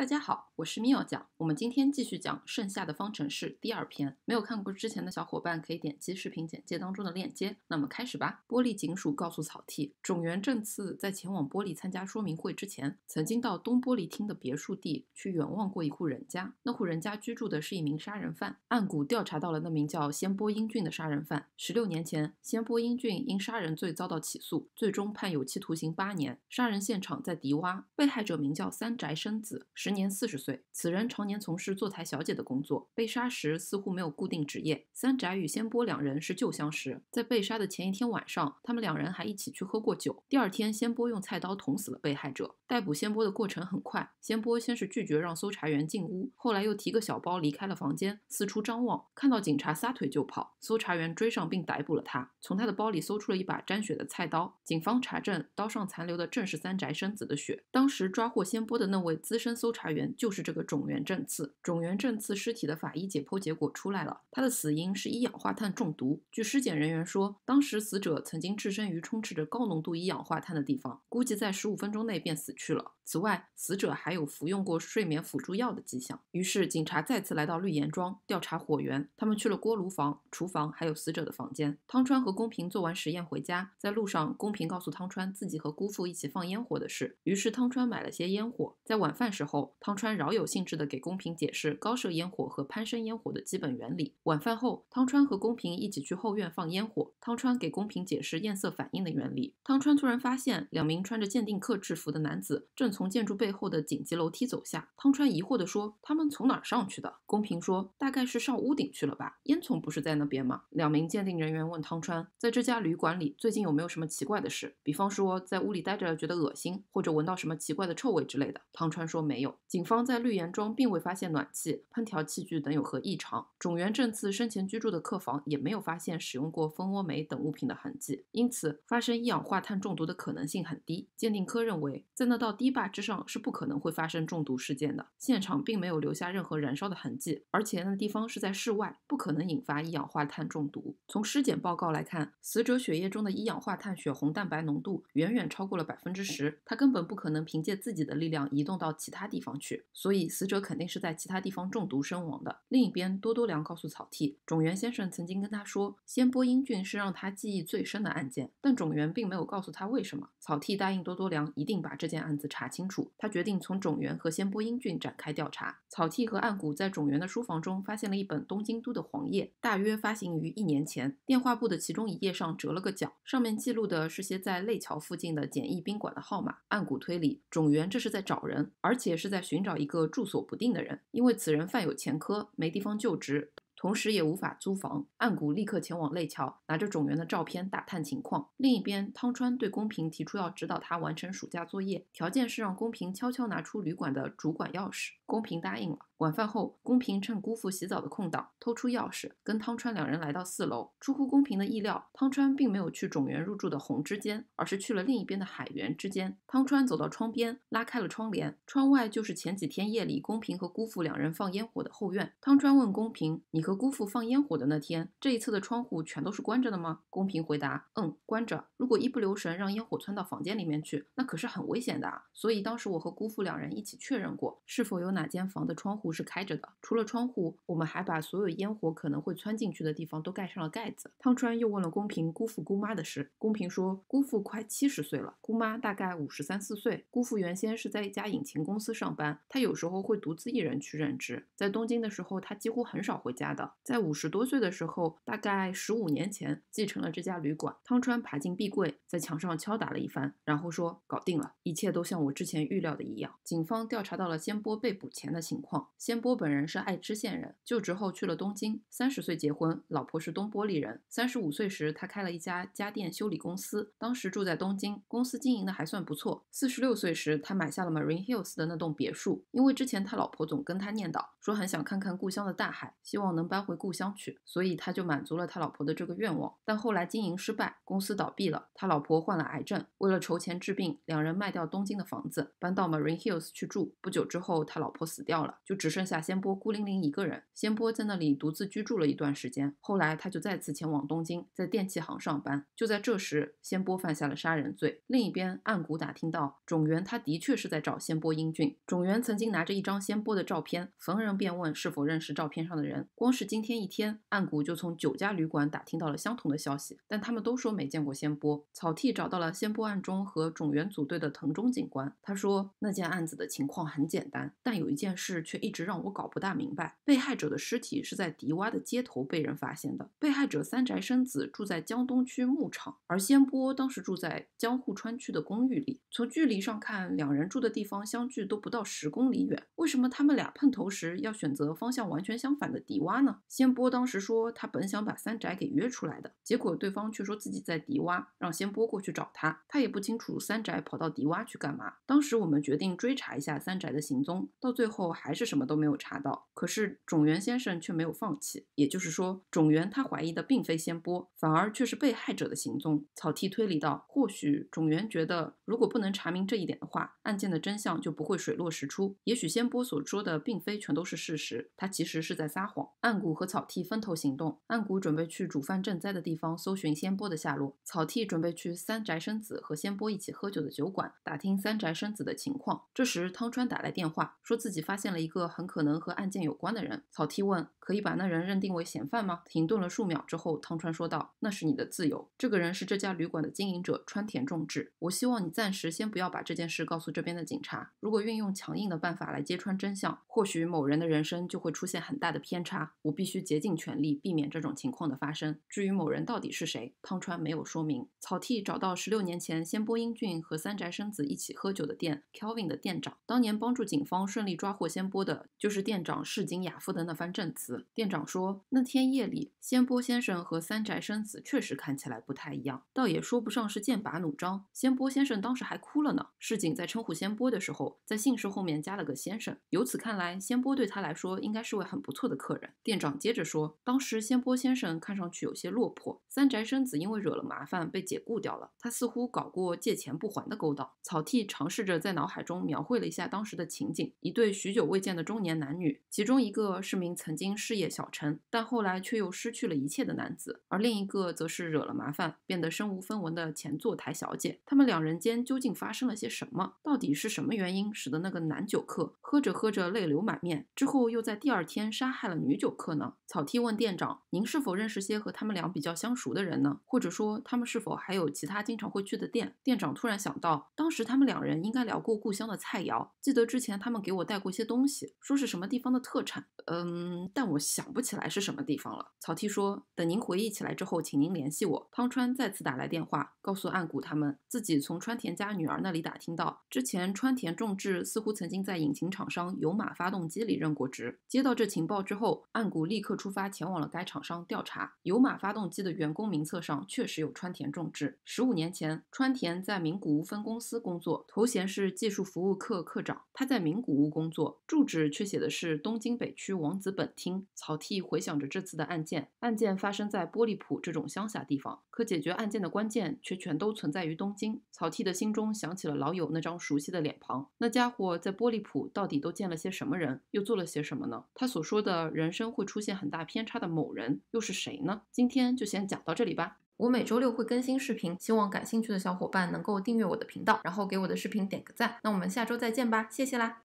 大家好，我是妙讲。我们今天继续讲《剩下的方程式》第二篇。没有看过之前的小伙伴可以点击视频简介当中的链接。那么开始吧。玻璃警署告诉草剃，种源正次在前往玻璃参加说明会之前，曾经到东玻璃厅的别墅地去远望过一户人家。那户人家居住的是一名杀人犯。岸谷调查到了那名叫仙波英俊的杀人犯。十六年前，仙波英俊因杀人罪遭到起诉，最终判有期徒刑八年。杀人现场在迪洼，被害者名叫三宅生子。是。年四十岁，此人常年从事坐台小姐的工作，被杀时似乎没有固定职业。三宅与仙波两人是旧相识，在被杀的前一天晚上，他们两人还一起去喝过酒。第二天，仙波用菜刀捅死了被害者。逮捕仙波的过程很快，仙波先是拒绝让搜查员进屋，后来又提个小包离开了房间，四处张望，看到警察撒腿就跑，搜查员追上并逮捕了他。从他的包里搜出了一把沾血的菜刀，警方查证，刀上残留的正是三宅生子的血。当时抓获仙波的那位资深搜。搜查员就是这个种源正次，种源正次尸体的法医解剖结果出来了，他的死因是一氧化碳中毒。据尸检人员说，当时死者曾经置身于充斥着高浓度一氧化碳的地方，估计在十五分钟内便死去了。此外，死者还有服用过睡眠辅助药的迹象。于是，警察再次来到绿岩庄调查火源，他们去了锅炉房、厨房，还有死者的房间。汤川和宫平做完实验回家，在路上，宫平告诉汤川自己和姑父一起放烟火的事。于是，汤川买了些烟火，在晚饭时候。汤川饶有兴致地给宫平解释高射烟火和攀升烟火的基本原理。晚饭后，汤川和宫平一起去后院放烟火。汤川给宫平解释焰色反应的原理。汤川突然发现两名穿着鉴定课制服的男子正从建筑背后的紧急楼梯走下。汤川疑惑地说：“他们从哪儿上去的？”宫平说：“大概是上屋顶去了吧？烟囱不是在那边吗？”两名鉴定人员问汤川：“在这家旅馆里最近有没有什么奇怪的事？比方说在屋里待着觉得恶心，或者闻到什么奇怪的臭味之类的？”汤川说：“没有。”警方在绿岩庄并未发现暖气、烹调器具等有何异常。种源正次生前居住的客房也没有发现使用过蜂窝煤等物品的痕迹，因此发生一氧化碳中毒的可能性很低。鉴定科认为，在那道堤坝之上是不可能会发生中毒事件的。现场并没有留下任何燃烧的痕迹，而且那地方是在室外，不可能引发一氧化碳中毒。从尸检报告来看，死者血液中的一氧化碳血红蛋白浓度远远超过了百分之十，他根本不可能凭借自己的力量移动到其他地。方去，所以死者肯定是在其他地方中毒身亡的。另一边，多多良告诉草剃，种源先生曾经跟他说，仙波英俊是让他记忆最深的案件，但种源并没有告诉他为什么。草剃答应多多良，一定把这件案子查清楚。他决定从种源和仙波英俊展开调查。草剃和岸谷在种源的书房中发现了一本东京都的黄页，大约发行于一年前。电话簿的其中一页上折了个角，上面记录的是些在泪桥附近的简易宾馆的号码。岸谷推理，种源这是在找人，而且是。在寻找一个住所不定的人，因为此人犯有前科，没地方就职，同时也无法租房。岸谷立刻前往泪桥，拿着种源的照片打探情况。另一边，汤川对宫平提出要指导他完成暑假作业，条件是让宫平悄悄拿出旅馆的主管钥匙。宫平答应了。晚饭后，宫平趁姑父洗澡的空档，偷出钥匙，跟汤川两人来到四楼。出乎宫平的意料，汤川并没有去种园入住的红之间，而是去了另一边的海原之间。汤川走到窗边，拉开了窗帘，窗外就是前几天夜里宫平和姑父两人放烟火的后院。汤川问宫平：“你和姑父放烟火的那天，这一侧的窗户全都是关着的吗？”宫平回答：“嗯，关着。如果一不留神让烟火窜到房间里面去，那可是很危险的啊。所以当时我和姑父两人一起确认过，是否有哪间房的窗户。”不是开着的，除了窗户，我们还把所有烟火可能会窜进去的地方都盖上了盖子。汤川又问了公平姑父姑妈的事，公平说姑父快七十岁了，姑妈大概五十三四岁。姑父原先是在一家引擎公司上班，他有时候会独自一人去任职，在东京的时候他几乎很少回家的。在五十多岁的时候，大概十五年前继承了这家旅馆。汤川爬进壁柜，在墙上敲打了一番，然后说搞定了，一切都像我之前预料的一样。警方调查到了仙波被捕前的情况。仙波本人是爱知县人，就职后去了东京。三十岁结婚，老婆是东玻璃人。三十五岁时，他开了一家家电修理公司，当时住在东京，公司经营的还算不错。四十六岁时，他买下了 Marine Hills 的那栋别墅，因为之前他老婆总跟他念叨，说很想看看故乡的大海，希望能搬回故乡去，所以他就满足了他老婆的这个愿望。但后来经营失败，公司倒闭了，他老婆患了癌症，为了筹钱治病，两人卖掉东京的房子，搬到 Marine Hills 去住。不久之后，他老婆死掉了，就只。剩下仙波孤零零一个人，仙波在那里独自居住了一段时间。后来，他就再次前往东京，在电器行上班。就在这时，仙波犯下了杀人罪。另一边，岸谷打听到，种源，他的确是在找仙波。英俊种源曾经拿着一张仙波的照片，逢人便问是否认识照片上的人。光是今天一天，岸谷就从九家旅馆打听到了相同的消息，但他们都说没见过仙波。草剃找到了仙波案中和种源组队的藤中警官，他说那件案子的情况很简单，但有一件事却一直。让我搞不大明白。被害者的尸体是在迪洼的街头被人发现的。被害者三宅生子住在江东区牧场，而仙波当时住在江户川区的公寓里。从距离上看，两人住的地方相距都不到十公里远。为什么他们俩碰头时要选择方向完全相反的迪洼呢？仙波当时说，他本想把三宅给约出来的，结果对方却说自己在迪洼，让仙波过去找他。他也不清楚三宅跑到迪洼去干嘛。当时我们决定追查一下三宅的行踪，到最后还是什么。都没有查到，可是种源先生却没有放弃。也就是说，种源他怀疑的并非仙波，反而却是被害者的行踪。草剃推理道：或许种源觉得，如果不能查明这一点的话，案件的真相就不会水落石出。也许仙波所说的并非全都是事实，他其实是在撒谎。岸谷和草剃分头行动，岸谷准备去主犯赈灾的地方搜寻仙波的下落，草剃准备去三宅生子和仙波一起喝酒的酒馆打听三宅生子的情况。这时，汤川打来电话，说自己发现了一个。很可能和案件有关的人，草剃问：“可以把那人认定为嫌犯吗？”停顿了数秒之后，汤川说道：“那是你的自由。这个人是这家旅馆的经营者川田重治。我希望你暂时先不要把这件事告诉这边的警察。如果运用强硬的办法来揭穿真相，或许某人的人生就会出现很大的偏差。我必须竭尽全力避免这种情况的发生。至于某人到底是谁，汤川没有说明。”草剃找到十六年前仙波英俊和三宅生子一起喝酒的店 Kelvin 的店长，当年帮助警方顺利抓获仙波的。就是店长市井雅夫的那番证词。店长说，那天夜里仙波先生和三宅生子确实看起来不太一样，倒也说不上是剑拔弩张。仙波先生当时还哭了呢。市井在称呼仙波的时候，在姓氏后面加了个先生。由此看来，仙波对他来说应该是位很不错的客人。店长接着说，当时仙波先生看上去有些落魄，三宅生子因为惹了麻烦被解雇掉了，他似乎搞过借钱不还的勾当。草剃尝试着在脑海中描绘了一下当时的情景：一对许久未见的。中年男女，其中一个是名曾经事业小成，但后来却又失去了一切的男子，而另一个则是惹了麻烦，变得身无分文的前坐台小姐。他们两人间究竟发生了些什么？到底是什么原因使得那个男酒客喝着喝着泪流满面，之后又在第二天杀害了女酒客呢？草剃问店长：“您是否认识些和他们俩比较相熟的人呢？或者说他们是否还有其他经常会去的店？”店长突然想到，当时他们两人应该聊过故乡的菜肴，记得之前他们给我带过些东西。说是什么地方的特产？嗯，但我想不起来是什么地方了。曹丕说：“等您回忆起来之后，请您联系我。”汤川再次打来电话，告诉岸谷他们自己从川田家女儿那里打听到，之前川田重治似乎曾经在引擎厂商有马发动机里任过职。接到这情报之后，岸谷立刻出发前往了该厂商调查。有马发动机的员工名册上确实有川田重治。十五年前，川田在名古屋分公司工作，头衔是技术服务科科长。他在名古屋工作，住址。却写的是东京北区王子本厅。草剃回想着这次的案件，案件发生在玻璃普这种乡下地方，可解决案件的关键却全都存在于东京。草剃的心中想起了老友那张熟悉的脸庞，那家伙在玻璃普到底都见了些什么人，又做了些什么呢？他所说的人生会出现很大偏差的某人又是谁呢？今天就先讲到这里吧。我每周六会更新视频，希望感兴趣的小伙伴能够订阅我的频道，然后给我的视频点个赞。那我们下周再见吧，谢谢啦。